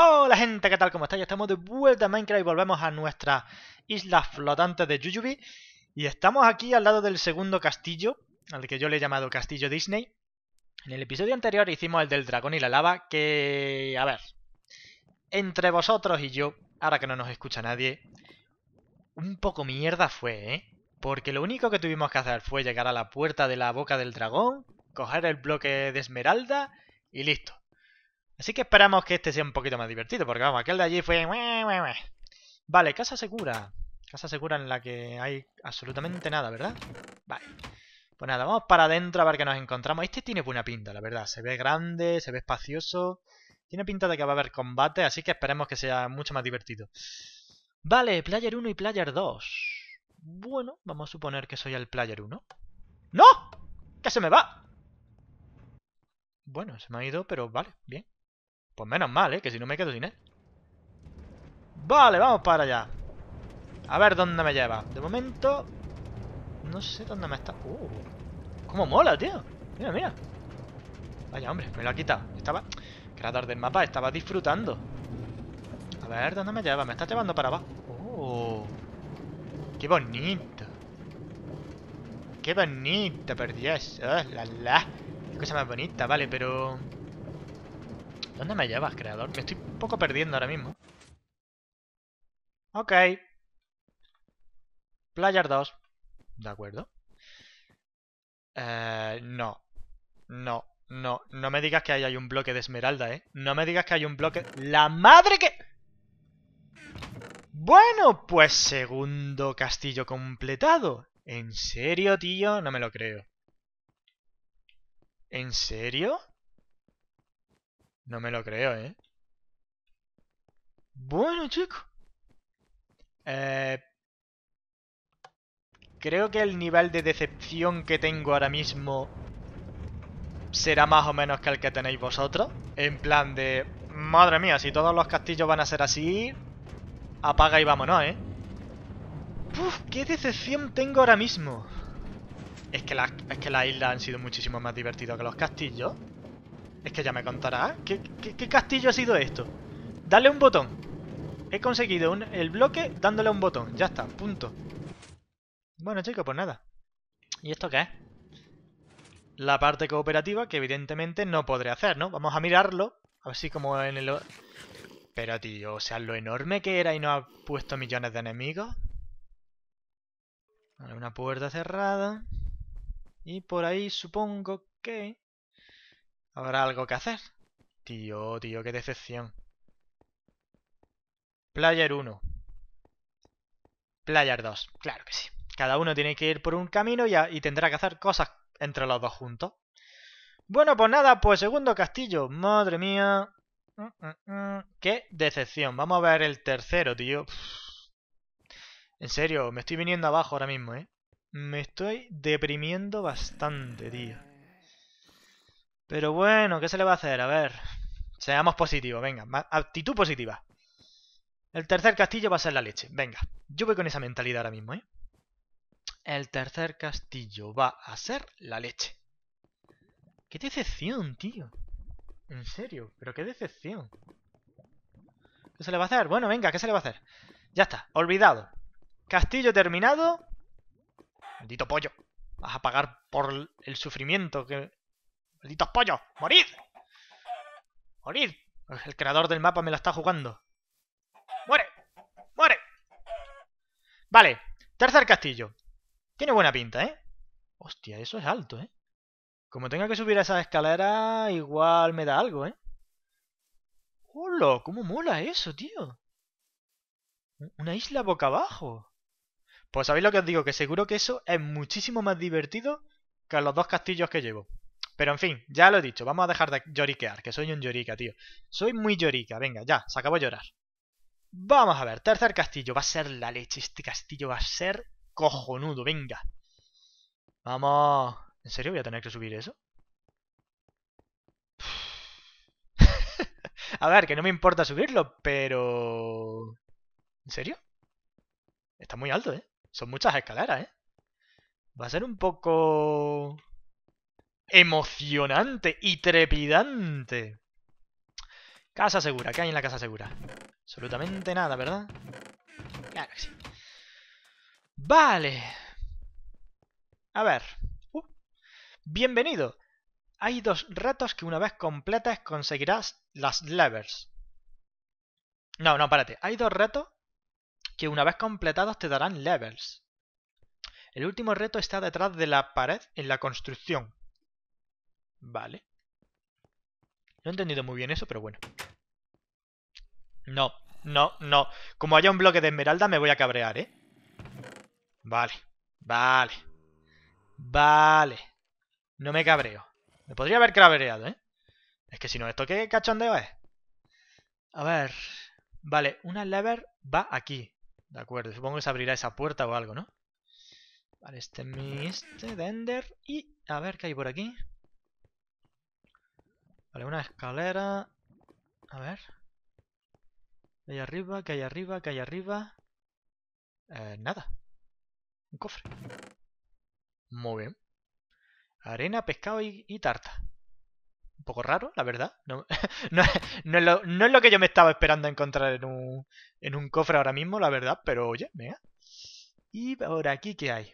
Hola gente, ¿qué tal? ¿Cómo estáis? Estamos de vuelta a Minecraft y volvemos a nuestra isla flotante de Jujubi. Y estamos aquí al lado del segundo castillo, al que yo le he llamado Castillo Disney. En el episodio anterior hicimos el del dragón y la lava, que... A ver, entre vosotros y yo, ahora que no nos escucha nadie, un poco mierda fue, ¿eh? Porque lo único que tuvimos que hacer fue llegar a la puerta de la boca del dragón, coger el bloque de esmeralda y listo. Así que esperamos que este sea un poquito más divertido, porque vamos, aquel de allí fue... Vale, casa segura. Casa segura en la que hay absolutamente nada, ¿verdad? Vale. Pues nada, vamos para adentro a ver qué nos encontramos. Este tiene buena pinta, la verdad. Se ve grande, se ve espacioso. Tiene pinta de que va a haber combate, así que esperemos que sea mucho más divertido. Vale, player 1 y player 2. Bueno, vamos a suponer que soy el player 1. ¡No! ¡Que se me va! Bueno, se me ha ido, pero vale, bien. Pues menos mal, ¿eh? Que si no me quedo sin él. Vale, vamos para allá. A ver dónde me lleva. De momento... No sé dónde me está... ¡Uh! ¡Cómo mola, tío! Mira, mira. Vaya, hombre, me lo ha quitado. Estaba... Creador del mapa, estaba disfrutando. A ver, ¿dónde me lleva? Me está llevando para abajo. ¡Oh! ¡Qué bonito! ¡Qué bonito, por eso! Oh, la, la! ¡Qué cosa más bonita! Vale, pero... ¿Dónde me llevas, creador? Me estoy un poco perdiendo ahora mismo. Ok. Player 2. De acuerdo. Eh, no. No, no. No me digas que ahí hay un bloque de esmeralda, ¿eh? No me digas que hay un bloque... ¡La madre que...! Bueno, pues segundo castillo completado. ¿En serio, tío? No me lo creo. ¿En serio? No me lo creo, ¿eh? Bueno, chicos. Eh, creo que el nivel de decepción que tengo ahora mismo será más o menos que el que tenéis vosotros. En plan de... Madre mía, si todos los castillos van a ser así... Apaga y vámonos, ¿eh? Uf, qué decepción tengo ahora mismo. Es que, es que las islas han sido muchísimo más divertidas que los castillos. Es que ya me contará. ¿Qué, qué, castillo ha sido esto? Dale un botón. He conseguido el bloque dándole un botón. Ya está, punto. Bueno, chicos, pues nada. ¿Y esto qué es? La parte cooperativa que evidentemente no podré hacer, ¿no? Vamos a mirarlo. así como en el... Pero, tío, o sea, lo enorme que era y no ha puesto millones de enemigos. Vale, una puerta cerrada. Y por ahí supongo que... ¿Habrá algo que hacer? Tío, tío, qué decepción. Player 1. Player 2. Claro que sí. Cada uno tiene que ir por un camino y, y tendrá que hacer cosas entre los dos juntos. Bueno, pues nada, pues segundo castillo. Madre mía. Mm, mm, mm. Qué decepción. Vamos a ver el tercero, tío. En serio, me estoy viniendo abajo ahora mismo, ¿eh? Me estoy deprimiendo bastante, tío. Pero bueno, ¿qué se le va a hacer? A ver. Seamos positivos, venga. Actitud positiva. El tercer castillo va a ser la leche. Venga, yo voy con esa mentalidad ahora mismo, ¿eh? El tercer castillo va a ser la leche. ¡Qué decepción, tío! En serio, pero qué decepción. ¿Qué se le va a hacer? Bueno, venga, ¿qué se le va a hacer? Ya está, olvidado. Castillo terminado. Maldito pollo. Vas a pagar por el sufrimiento que ¡Malditos pollos! ¡Morid! ¡Morid! El creador del mapa me la está jugando. ¡Muere! ¡Muere! Vale, tercer castillo. Tiene buena pinta, ¿eh? Hostia, eso es alto, ¿eh? Como tenga que subir a esa escalera, igual me da algo, ¿eh? ¡Hola! ¿Cómo mola eso, tío? Una isla boca abajo. Pues sabéis lo que os digo, que seguro que eso es muchísimo más divertido que los dos castillos que llevo. Pero en fin, ya lo he dicho, vamos a dejar de lloriquear, que soy un llorica, tío. Soy muy llorica, venga, ya, se acabó de llorar. Vamos a ver, tercer castillo, va a ser la leche, este castillo va a ser cojonudo, venga. Vamos. ¿En serio voy a tener que subir eso? a ver, que no me importa subirlo, pero... ¿En serio? Está muy alto, ¿eh? Son muchas escaleras, ¿eh? Va a ser un poco emocionante y trepidante. Casa segura, ¿qué hay en la casa segura? Absolutamente nada, ¿verdad? Claro sí. Vale. A ver. Uh. Bienvenido. Hay dos retos que una vez completas conseguirás las levers. No, no, párate. Hay dos retos que una vez completados te darán levels. El último reto está detrás de la pared en la construcción. Vale. No he entendido muy bien eso, pero bueno. No, no, no. Como haya un bloque de esmeralda me voy a cabrear, ¿eh? Vale, vale. Vale. No me cabreo. Me podría haber cabreado, ¿eh? Es que si no, ¿esto qué cachondeo es? A ver... Vale, una lever va aquí. De acuerdo, supongo que se abrirá esa puerta o algo, ¿no? Vale, este es mi... Este Y a ver qué hay por aquí. Vale, una escalera. A ver. ¿Qué hay arriba? que hay arriba? que hay arriba? Eh, nada. Un cofre. Muy bien. Arena, pescado y, tarta. Un poco raro, la verdad. No, es lo, que yo me estaba esperando encontrar en un, en un cofre ahora mismo, la verdad. Pero oye, mira. ¿Y ahora, aquí qué hay?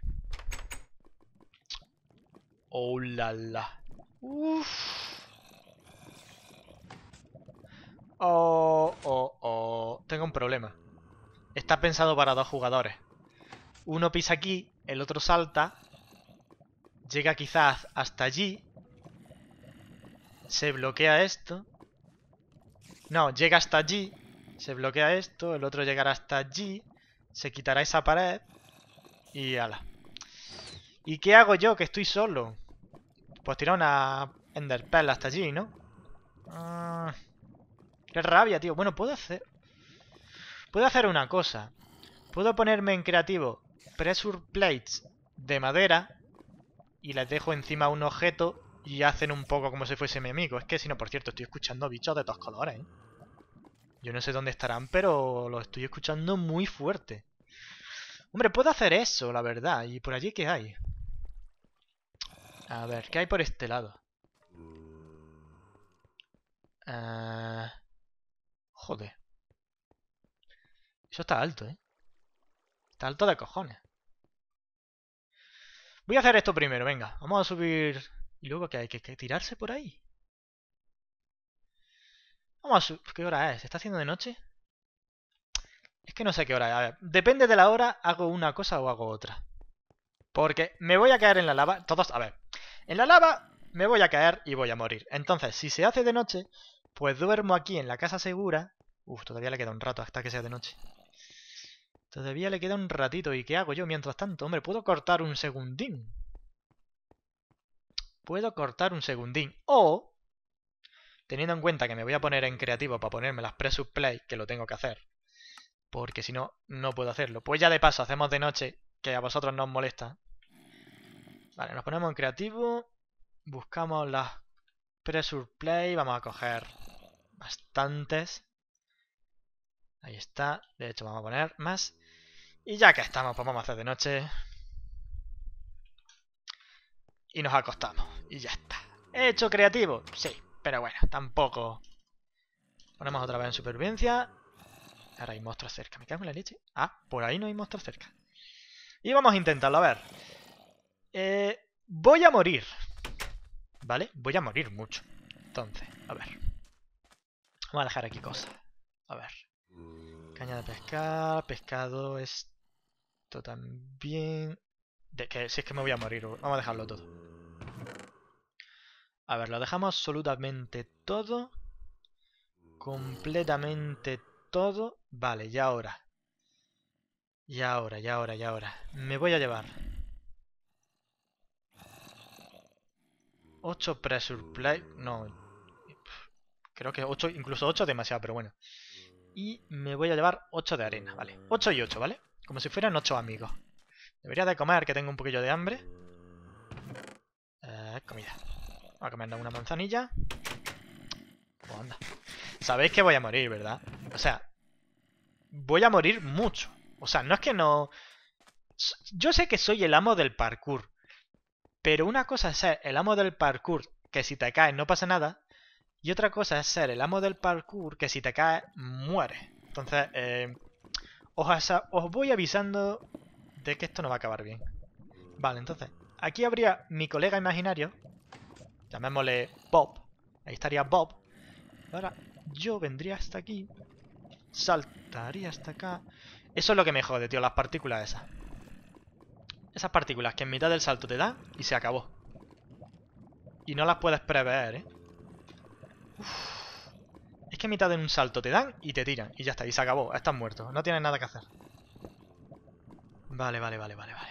Oh la la. Uff. Oh, Tengo un problema. Está pensado para dos jugadores. Uno pisa aquí, el otro salta. Llega quizás hasta allí. Se bloquea esto. No, llega hasta allí. Se bloquea esto. El otro llegará hasta allí. Se quitará esa pared. Y ala. ¿Y qué hago yo que estoy solo? Pues tira una Enderpearl hasta allí, ¿no? Ah, Qué rabia, tío. Bueno, puedo hacer... Puedo hacer una cosa. Puedo ponerme en creativo pressure plates de madera y les dejo encima un objeto y hacen un poco como si fuese mi amigo. Es que si no, por cierto, estoy escuchando bichos de todos colores. ¿eh? Yo no sé dónde estarán, pero los estoy escuchando muy fuerte. Hombre, puedo hacer eso, la verdad. ¿Y por allí qué hay? A ver, ¿qué hay por este lado? Ah... Joder. Eso está alto, ¿eh? Está alto de cojones. Voy a hacer esto primero, venga. Vamos a subir... ¿Y luego que hay que, tirarse por ahí? Vamos a subir... ¿Qué hora es? ¿Se está haciendo de noche? Es que no sé qué hora es. A ver, depende de la hora, hago una cosa o hago otra. Porque me voy a caer en la lava. Todos, a ver. En la lava me voy a caer y voy a morir. Entonces, si se hace de noche, pues duermo aquí en la casa segura. Uf, todavía le queda un rato hasta que sea de noche. Todavía le queda un ratito. ¿Y qué hago yo mientras tanto? Hombre, puedo cortar un segundín. Puedo cortar un segundín. O, teniendo en cuenta que me voy a poner en creativo para ponerme las play que lo tengo que hacer. Porque si no, no puedo hacerlo. Pues ya de paso, hacemos de noche, que a vosotros no os molesta. Vale, nos ponemos en creativo. Buscamos las Pressure Play. Vamos a coger bastantes. Ahí está. De hecho, vamos a poner más. Y ya que estamos, pues vamos a hacer de noche. Y nos acostamos. Y ya está. hecho creativo? Sí, pero bueno, tampoco. Ponemos otra vez en supervivencia. Ahora hay monstruos cerca. Me cago en la leche. Ah, por ahí no hay monstruos cerca. Y vamos a intentarlo, a ver. Eh, voy a morir. ¿Vale? Voy a morir mucho. Entonces, a ver. Vamos a dejar aquí cosas. A ver. Caña de pescar, pescado, esto también... De que, si es que me voy a morir, vamos a dejarlo todo. A ver, lo dejamos absolutamente todo. Completamente todo. Vale, ya ahora. ya ahora, ya ahora, ya ahora. Me voy a llevar. 8 pressure No, Creo que 8, incluso 8 demasiado, pero bueno. Y me voy a llevar 8 de arena, ¿vale? 8 y 8, ¿vale? Como si fueran 8 amigos. Debería de comer, que tengo un poquillo de hambre. Eh, comida. Voy a comer una manzanilla. Pues anda. Sabéis que voy a morir, ¿verdad? O sea, voy a morir mucho. O sea, no es que no... Yo sé que soy el amo del parkour. Pero una cosa es ser el amo del parkour, que si te caes no pasa nada. Y otra cosa es ser el amo del parkour, que si te caes, muere. Entonces, eh, os, os voy avisando de que esto no va a acabar bien. Vale, entonces, aquí habría mi colega imaginario, llamémosle Bob. Ahí estaría Bob. Ahora yo vendría hasta aquí, saltaría hasta acá. Eso es lo que me jode, tío, las partículas esas. Esas partículas que en mitad del salto te dan y se acabó. Y no las puedes prever, ¿eh? Es que a mitad de un salto te dan y te tiran. Y ya está, y se acabó. Estás muerto. No tienes nada que hacer. Vale, vale, vale, vale, vale.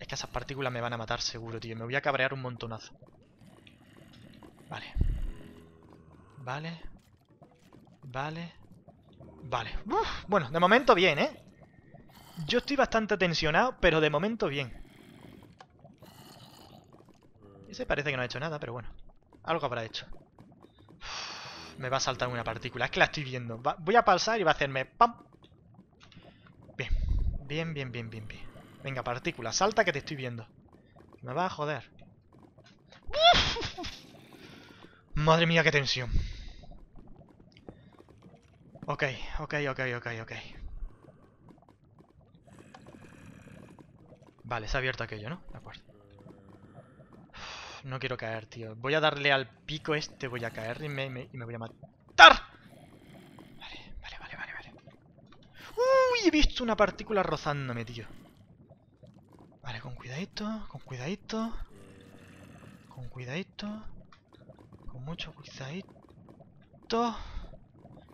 Es que esas partículas me van a matar seguro, tío. Me voy a cabrear un montonazo. Vale. Vale. Vale. Vale. Bueno, de momento bien, ¿eh? Yo estoy bastante tensionado, pero de momento bien. Ese parece que no ha hecho nada, pero bueno. Algo habrá hecho. me va a saltar una partícula. Es que la estoy viendo. voy a pasar y va a hacerme... ¡Pam! Bien. Bien, bien, bien, bien, bien. Venga, partícula. Salta que te estoy viendo. Me va a joder. Madre mía, qué tensión. Ok, ok, ok, ok, ok. Vale, se ha abierto aquello, ¿no? De acuerdo no quiero caer, tío. Voy a darle al pico este, voy a caer y me, y me voy a matar. Vale, vale, vale, vale, vale. ¡Uy! He visto una partícula rozándome, tío. Vale, con cuidadito, con cuidadito. Con cuidadito. Con mucho cuidadito.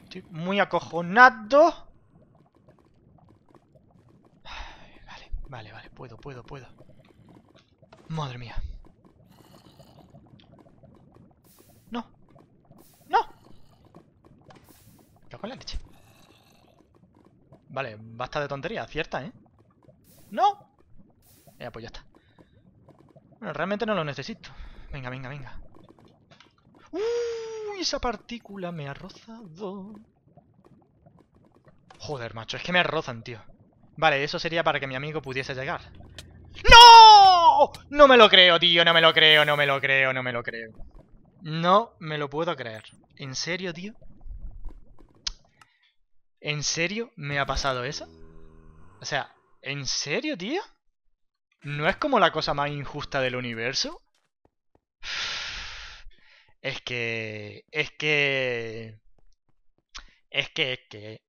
Estoy muy acojonado. Vale, vale, vale, puedo, puedo, puedo. Madre mía. Vale, basta de tontería, cierta, ¿eh? ¡No! Ya, pues ya está. Bueno, realmente no lo necesito. Venga, venga, venga. ¡Uy! Esa partícula me ha rozado. Joder, macho, es que me rozan, tío. Vale, eso sería para que mi amigo pudiese llegar. ¡No! No me lo creo, tío, no me lo creo, no me lo creo, no me lo creo. No me lo puedo creer. ¿En serio, tío? ¿En serio me ha pasado eso? O sea, ¿en serio, tío? ¿No es como la cosa más injusta del universo? Es que... Es que... Es que... Es que...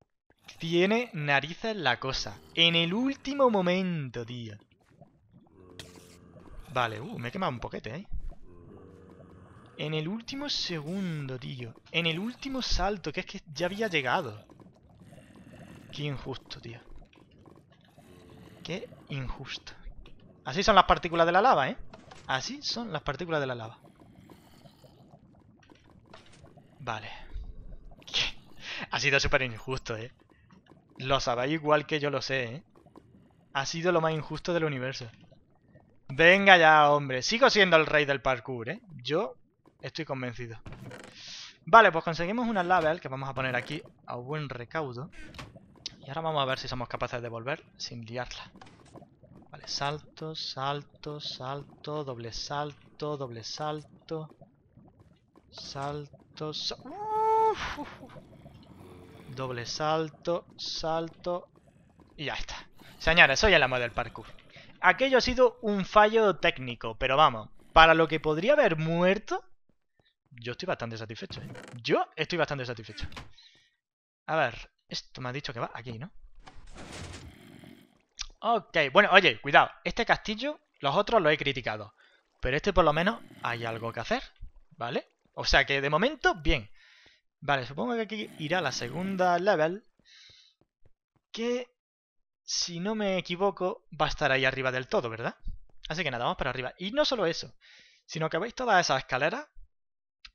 Tiene narices la cosa. En el último momento, tío. Vale, uh, me he quemado un poquete, ¿eh? En el último segundo, tío. En el último salto, que es que ya había llegado. Qué injusto, tío. Qué injusto. Así son las partículas de la lava, ¿eh? Así son las partículas de la lava. Vale. ha sido súper injusto, ¿eh? Lo sabéis igual que yo lo sé, ¿eh? Ha sido lo más injusto del universo. Venga ya, hombre. Sigo siendo el rey del parkour, ¿eh? Yo estoy convencido. Vale, pues conseguimos una label ¿eh? que vamos a poner aquí a buen recaudo ahora vamos a ver si somos capaces de volver sin liarla. Vale, salto, salto, salto, doble salto, doble salto. Salto, salto... Doble salto, salto. Y ya está. Señores, soy el amo del parkour. Aquello ha sido un fallo técnico, pero vamos, para lo que podría haber muerto, yo estoy bastante satisfecho. ¿eh? Yo estoy bastante satisfecho. A ver, esto me ha dicho que va aquí, ¿no? Ok, bueno, oye, cuidado. Este castillo, los otros lo he criticado. Pero este por lo menos hay algo que hacer, ¿vale? O sea que de momento, bien. Vale, supongo que aquí irá la segunda level. Que, si no me equivoco, va a estar ahí arriba del todo, ¿verdad? Así que nada, vamos para arriba. Y no solo eso, sino que veis todas esas escaleras.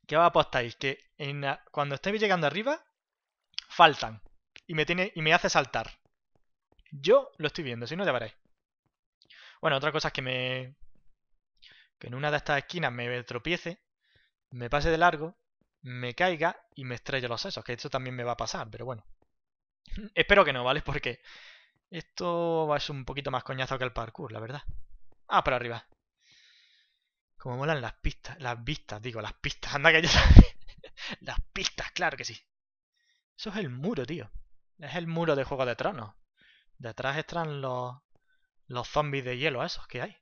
Que os apostáis que en cuando estéis llegando arriba, faltan y me, tiene, y me hace saltar. Yo lo estoy viendo, si no ya veréis. Bueno, otra cosa es que me... que en una de estas esquinas me tropiece, me pase de largo, me caiga y me estrella los sesos, que esto también me va a pasar, pero bueno. Espero que no, ¿vale? Porque esto es un poquito más coñazo que el parkour, la verdad. Ah, para arriba. Como molan las pistas, las vistas, digo, las pistas, anda que yo Las pistas, claro que sí. Eso es el muro, tío. Es el muro de Juego de Tronos. Detrás están los, los zombies de hielo esos que hay.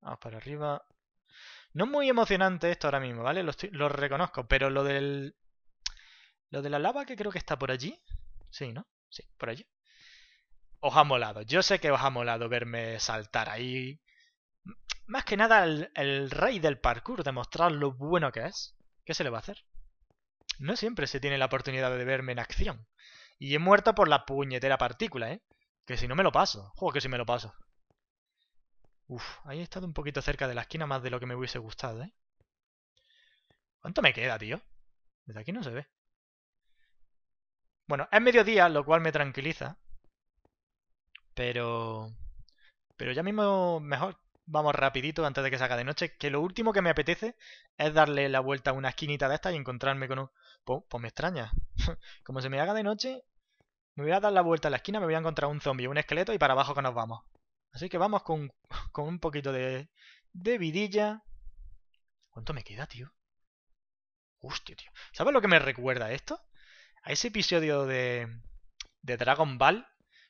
Vamos para arriba. No es muy emocionante esto ahora mismo, ¿vale? Lo, reconozco, pero lo del... Lo de la lava que creo que está por allí. Sí, ¿no? Sí, por allí. Os ha molado. Yo sé que os ha molado verme saltar ahí. Más que nada el, el rey del parkour, demostrar lo bueno que es. ¿Qué se le va a hacer? No siempre se tiene la oportunidad de verme en acción. Y he muerto por la puñetera partícula, ¿eh? Que si no me lo paso. Joder, que si me lo paso. Uf, ahí he estado un poquito cerca de la esquina más de lo que me hubiese gustado, ¿eh? ¿Cuánto me queda, tío? Desde aquí no se ve. Bueno, es mediodía, lo cual me tranquiliza. Pero... Pero ya mismo mejor vamos rapidito antes de que salga de noche, que lo último que me apetece es darle la vuelta a una esquinita de esta y encontrarme con un... Pues, pues me extraña. Como se me haga de noche, me voy a dar la vuelta a la esquina, me voy a encontrar un zombie, un esqueleto y para abajo que nos vamos. Así que vamos con, un poquito de, de vidilla. ¿Cuánto me queda, tío? Hostia, tío. ¿Sabes lo que me recuerda esto? A ese episodio de, de Dragon Ball,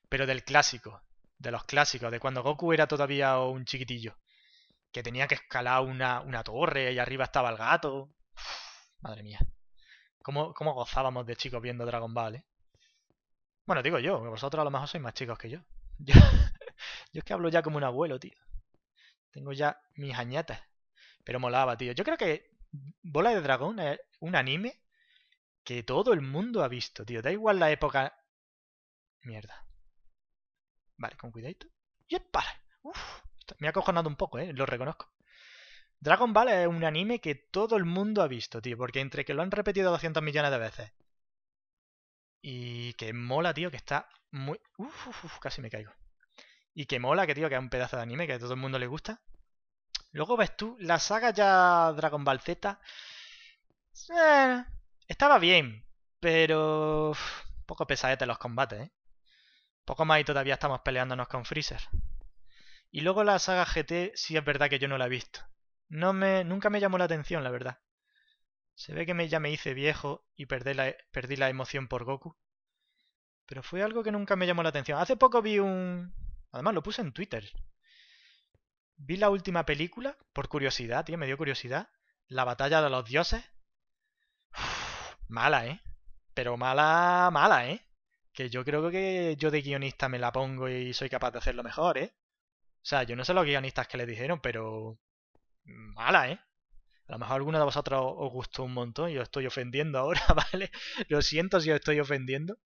pero del clásico de los clásicos, de cuando Goku era todavía un chiquitillo, que tenía que escalar una, una torre y arriba estaba el gato. madre mía. ¿Cómo, ¿Cómo, gozábamos de chicos viendo Dragon Ball, eh? Bueno, digo yo, vosotros a lo mejor sois más chicos que yo. Yo, yo es que hablo ya como un abuelo, tío. Tengo ya mis añatas. Pero molaba, tío. Yo creo que Bola de Dragón es un anime que todo el mundo ha visto, tío. Da igual la época. Mierda. Vale, con cuidadito. Y para. Uf, me ha cojonado un poco, ¿eh? Lo reconozco. Dragon Ball es un anime que todo el mundo ha visto, tío, porque entre que lo han repetido 200 millones de veces y que mola, tío, que está muy... Uf, uf, casi me caigo. Y que mola, que tío, que es un pedazo de anime que a todo el mundo le gusta. Luego ves tú, la saga ya Dragon Ball Z... Eh, estaba bien, pero... Un poco pesadete los combates, ¿eh? Poco más y todavía estamos peleándonos con Freezer. Y luego la saga GT sí es verdad que yo no la he visto. No me, nunca me llamó la atención, la verdad. Se ve que me, ya me hice viejo y perdí la, perdí la emoción por Goku. Pero fue algo que nunca me llamó la atención. Hace poco vi un... Además lo puse en Twitter. Vi la última película, por curiosidad, tío, me dio curiosidad. La batalla de los dioses. mala, ¿eh? Pero mala, mala, ¿eh? Que yo creo que yo de guionista me la pongo y soy capaz de hacerlo mejor, ¿eh? O sea, yo no sé los guionistas que le dijeron, pero. Mala, ¿eh? A lo mejor alguno de vosotros os gustó un montón y os estoy ofendiendo ahora, ¿vale? Lo siento si os estoy ofendiendo.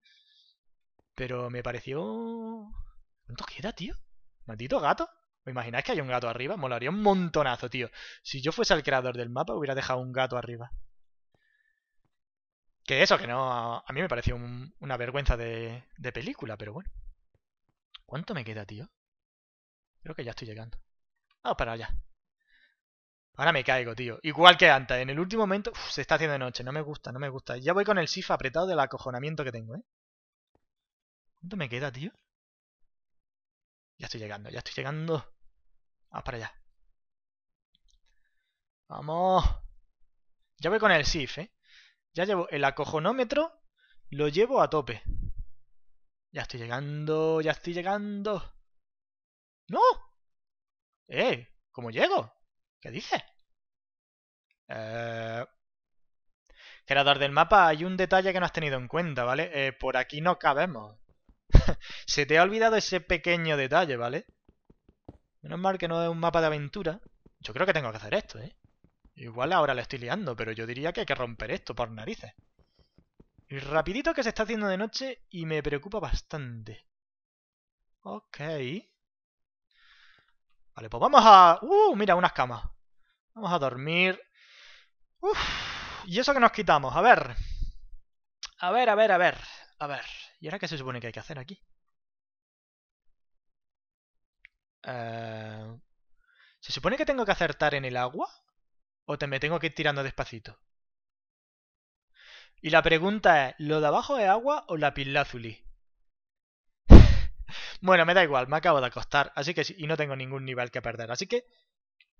Pero me pareció. ¿Cuánto queda, tío? Maldito gato. ¿Me imagináis que hay un gato arriba? Molaría un montonazo, tío. Si yo fuese el creador del mapa, hubiera dejado un gato arriba. Que eso, que no. A mí me pareció una vergüenza de, película, pero bueno. ¿Cuánto me queda, tío? Creo que ya estoy llegando. Vamos para allá. Ahora me caigo, tío. Igual que antes. En el último momento... se está haciendo de noche. No me gusta, no me gusta. Ya voy con el SIF apretado del acojonamiento que tengo, ¿eh? ¿Cuánto me queda, tío? Ya estoy llegando, ya estoy llegando. Vamos para allá. Vamos. Ya voy con el SIF, ¿eh? Ya llevo el acojonómetro, lo llevo a tope. Ya estoy llegando, ya estoy llegando. ¡No! ¡Eh! ¿Cómo llego? ¿Qué dices? Eh... Creador del mapa, hay un detalle que no has tenido en cuenta, ¿vale? Eh, por aquí no cabemos. Se te ha olvidado ese pequeño detalle, ¿vale? Menos mal que no es un mapa de aventura. Yo creo que tengo que hacer esto, ¿eh? Igual ahora la estoy liando, pero yo diría que hay que romper esto por narices. Y rapidito que se está haciendo de noche y me preocupa bastante. Ok. Vale, pues vamos a... ¡Uh! Mira, unas camas. Vamos a dormir. ¡Uf! ¿Y eso que nos quitamos? A ver. A ver, a ver, a ver. A ver. ¿Y ahora qué se supone que hay que hacer aquí? Eh, ¿Se supone que tengo que acertar en el agua? ¿O te me tengo que ir tirando despacito? Y la pregunta es, ¿lo de abajo es agua o la azulí? bueno, me da igual, me acabo de acostar, así que sí, y no tengo ningún nivel que perder, así que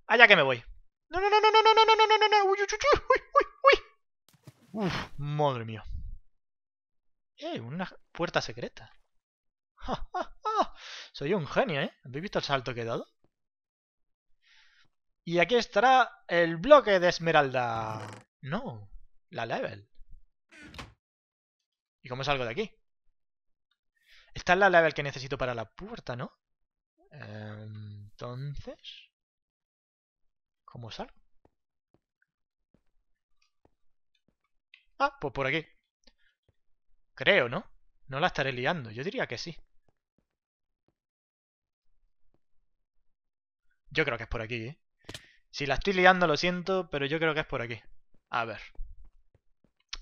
allá que me voy. No, no, no, no, no, no, no, no, no, no, no, uy, uy, uy, Uf, madre mía. Eh, una puerta secreta. Soy un genio, ¿eh? ¿Habéis visto el salto que he dado? Y aquí estará el bloque de esmeralda. No, la level. ¿Y cómo salgo de aquí? Esta es la level que necesito para la puerta, ¿no? Entonces... ¿Cómo salgo? Ah, pues por aquí. Creo, ¿no? No la estaré liando. Yo diría que sí. Yo creo que es por aquí, ¿eh? Si la estoy liando, lo siento, pero yo creo que es por aquí. A ver.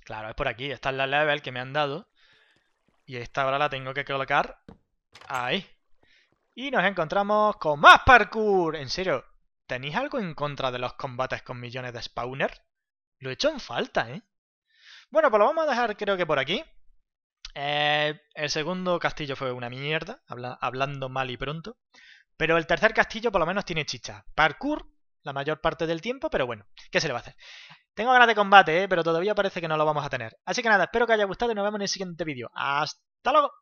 Claro, es por aquí. Esta es la level que me han dado. Y esta ahora la tengo que colocar ahí. Y nos encontramos con más parkour. En serio, ¿tenéis algo en contra de los combates con millones de spawners? Lo he hecho en falta, ¿eh? Bueno, pues lo vamos a dejar creo que por aquí. Eh, el segundo castillo fue una mierda, hablando mal y pronto. Pero el tercer castillo por lo menos tiene chicha. Parkour la mayor parte del tiempo, pero bueno, ¿qué se le va a hacer? Tengo ganas de combate, ¿eh? pero todavía parece que no lo vamos a tener. Así que nada, espero que haya gustado y nos vemos en el siguiente vídeo. ¡Hasta luego!